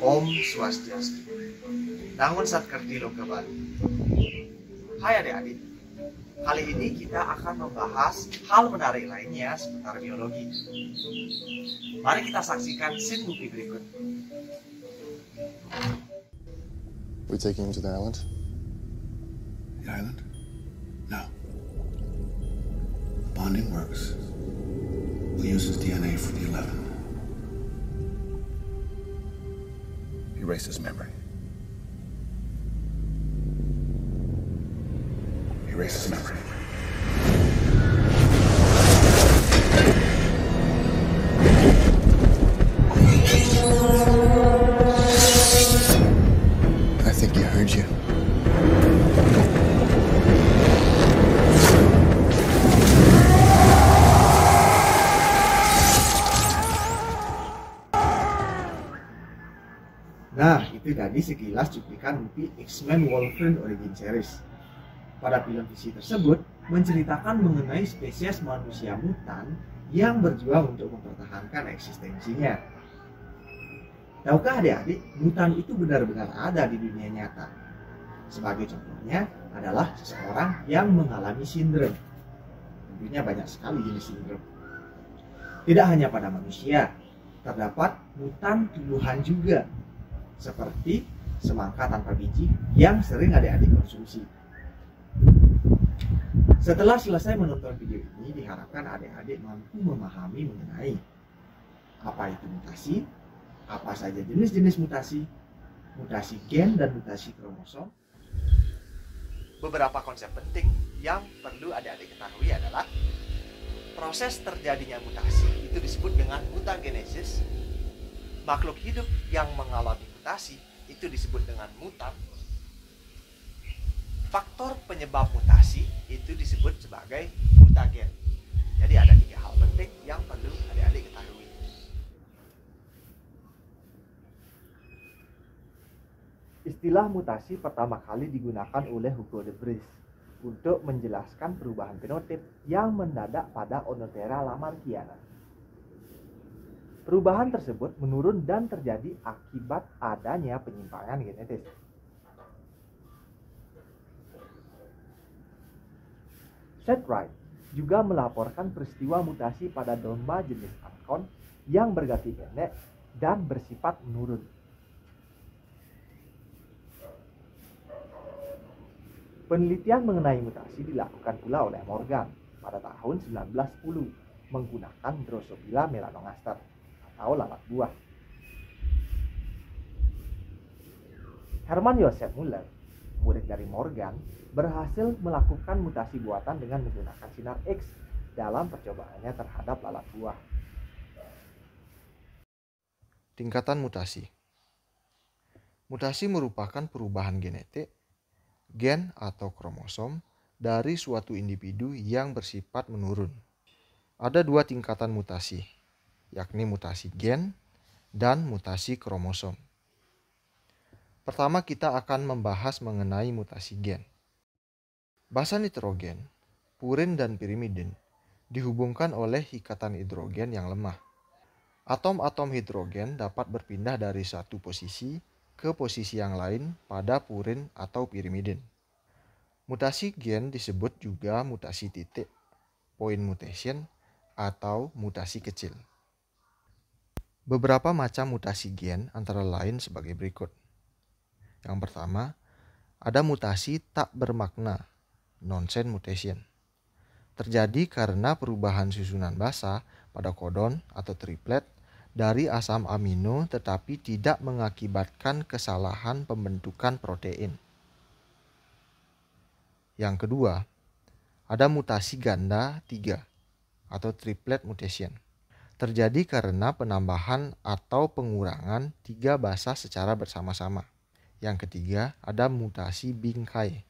Om Swastiastu. Namun Satkerti kembali. Hai adik-adik, kali ini kita akan membahas hal menarik lainnya seputar biologi. Mari kita saksikan scene movie berikut. We taking him to the island? The island? No. Bonding works. We use his DNA for the 11. erase his memory. Erase his memory. tadi sekilas cuplikan movie X-Men Wolverine Origin Series. Pada film visi tersebut, menceritakan mengenai spesies manusia mutan yang berjuang untuk mempertahankan eksistensinya. Tahukah adik-adik, mutan itu benar-benar ada di dunia nyata. Sebagai contohnya adalah seseorang yang mengalami sindrom. Tentunya banyak sekali jenis sindrom. Tidak hanya pada manusia, terdapat mutan tumbuhan juga seperti semangka tanpa biji yang sering adik-adik konsumsi. Setelah selesai menonton video ini, diharapkan adik-adik mampu memahami mengenai apa itu mutasi, apa saja jenis-jenis mutasi, mutasi gen dan mutasi kromosom. Beberapa konsep penting yang perlu adik-adik ketahui adalah proses terjadinya mutasi itu disebut dengan mutagenesis. Makhluk hidup yang mengalami mutasi itu disebut dengan mutan. Faktor penyebab mutasi itu disebut sebagai mutagen. Jadi ada tiga hal penting yang perlu adik-adik ketahui. Istilah mutasi pertama kali digunakan oleh Hugo de Vries untuk menjelaskan perubahan fenotip yang mendadak pada Onotera lamarckiana Perubahan tersebut menurun dan terjadi akibat adanya penyimpangan genetis. Seth Wright juga melaporkan peristiwa mutasi pada domba jenis Ancon yang berganti pendek dan bersifat menurun. Penelitian mengenai mutasi dilakukan pula oleh Morgan pada tahun 1910 menggunakan Drosophila melanogaster atau lapak buah. Herman Josef Muller, murid dari Morgan, berhasil melakukan mutasi buatan dengan menggunakan sinar X dalam percobaannya terhadap lalat buah. Tingkatan mutasi Mutasi merupakan perubahan genetik, gen atau kromosom dari suatu individu yang bersifat menurun. Ada dua tingkatan mutasi, yakni mutasi gen dan mutasi kromosom. Pertama kita akan membahas mengenai mutasi gen. Basa nitrogen, purin dan pirimidin dihubungkan oleh ikatan hidrogen yang lemah. Atom-atom hidrogen dapat berpindah dari satu posisi ke posisi yang lain pada purin atau pirimidin. Mutasi gen disebut juga mutasi titik, point mutation, atau mutasi kecil. Beberapa macam mutasi gen antara lain sebagai berikut. Yang pertama, ada mutasi tak bermakna, nonsense mutation. Terjadi karena perubahan susunan basa pada kodon atau triplet dari asam amino tetapi tidak mengakibatkan kesalahan pembentukan protein. Yang kedua, ada mutasi ganda 3 atau triplet mutation terjadi karena penambahan atau pengurangan tiga bahasa secara bersama-sama. Yang ketiga, ada mutasi bingkai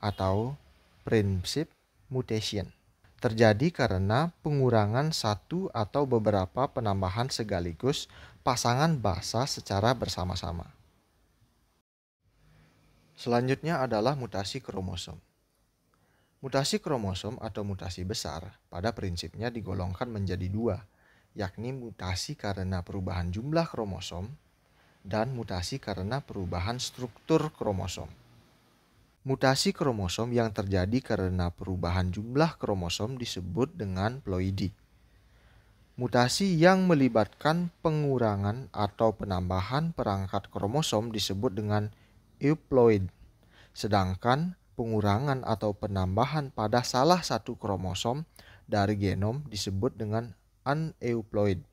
atau prinsip mutation. Terjadi karena pengurangan satu atau beberapa penambahan sekaligus pasangan bahasa secara bersama-sama. Selanjutnya adalah mutasi kromosom. Mutasi kromosom atau mutasi besar pada prinsipnya digolongkan menjadi dua, yakni mutasi karena perubahan jumlah kromosom dan mutasi karena perubahan struktur kromosom. Mutasi kromosom yang terjadi karena perubahan jumlah kromosom disebut dengan ploidi. Mutasi yang melibatkan pengurangan atau penambahan perangkat kromosom disebut dengan euploid. Sedangkan pengurangan atau penambahan pada salah satu kromosom dari genom disebut dengan aneuploid.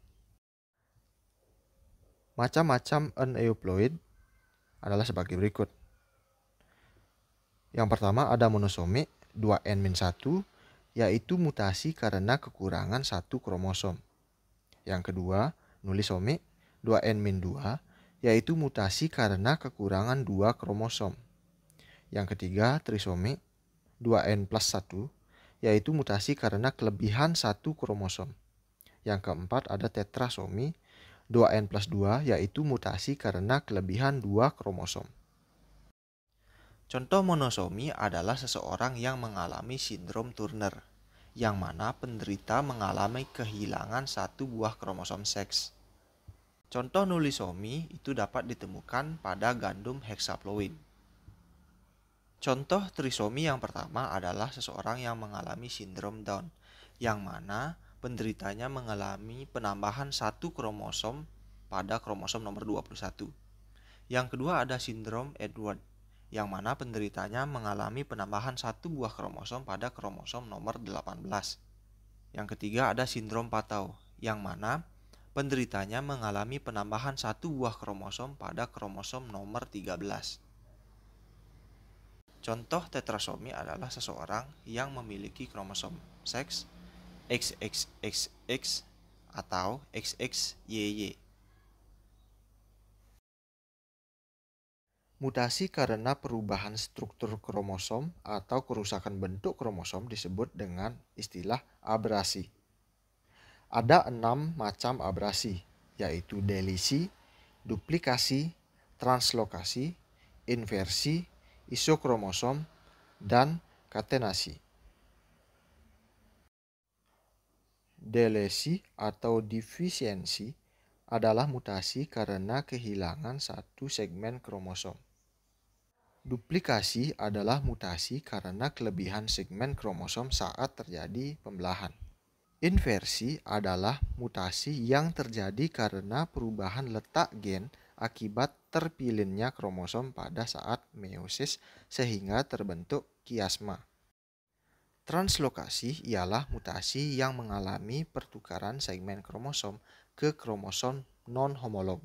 Macam-macam aneuploid adalah sebagai berikut. Yang pertama ada monosomi 2N-1 yaitu mutasi karena kekurangan satu kromosom. Yang kedua, nulisomi 2N-2 yaitu mutasi karena kekurangan dua kromosom. Yang ketiga, trisomi 2N plus 1 yaitu mutasi karena kelebihan satu kromosom. Yang keempat ada tetrasomi 2N plus 2 yaitu mutasi karena kelebihan dua kromosom. Contoh monosomi adalah seseorang yang mengalami sindrom Turner, yang mana penderita mengalami kehilangan satu buah kromosom seks. Contoh nulisomi itu dapat ditemukan pada gandum hexaploid. Contoh trisomi yang pertama adalah seseorang yang mengalami sindrom Down, yang mana penderitanya mengalami penambahan satu kromosom pada kromosom nomor 21. Yang kedua ada sindrom Edward, yang mana penderitanya mengalami penambahan satu buah kromosom pada kromosom nomor 18. Yang ketiga ada sindrom Patau, yang mana penderitanya mengalami penambahan satu buah kromosom pada kromosom nomor 13. Contoh tetrasomi adalah seseorang yang memiliki kromosom seks XXXX atau XXYY. Mutasi karena perubahan struktur kromosom atau kerusakan bentuk kromosom disebut dengan istilah abrasi. Ada enam macam abrasi, yaitu delisi, duplikasi, translokasi, inversi, isokromosom, dan katenasi. Delesi atau defisiensi adalah mutasi karena kehilangan satu segmen kromosom. Duplikasi adalah mutasi karena kelebihan segmen kromosom saat terjadi pembelahan. Inversi adalah mutasi yang terjadi karena perubahan letak gen akibat terpilinnya kromosom pada saat meiosis sehingga terbentuk kiasma. Translokasi ialah mutasi yang mengalami pertukaran segmen kromosom ke kromosom non-homolog.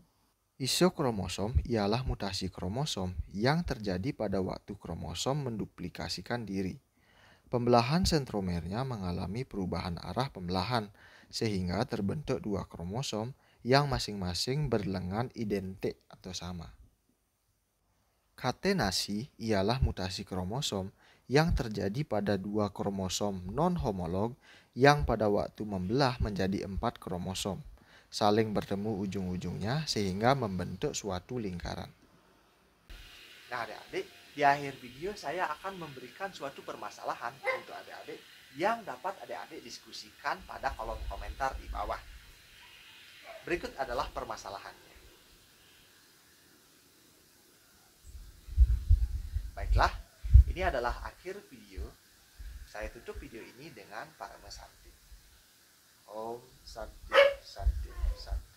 Isokromosom ialah mutasi kromosom yang terjadi pada waktu kromosom menduplikasikan diri. Pembelahan sentromernya mengalami perubahan arah pembelahan sehingga terbentuk dua kromosom yang masing-masing berlengan identik atau sama. Katenasi ialah mutasi kromosom yang terjadi pada dua kromosom non-homolog yang pada waktu membelah menjadi empat kromosom, saling bertemu ujung-ujungnya sehingga membentuk suatu lingkaran. Nah adik-adik, di akhir video saya akan memberikan suatu permasalahan untuk adik-adik yang dapat adik-adik diskusikan pada kolom komentar di bawah. Berikut adalah permasalahannya. Ini adalah akhir video. Saya tutup video ini dengan para Santi. Om Santi Santi Santi.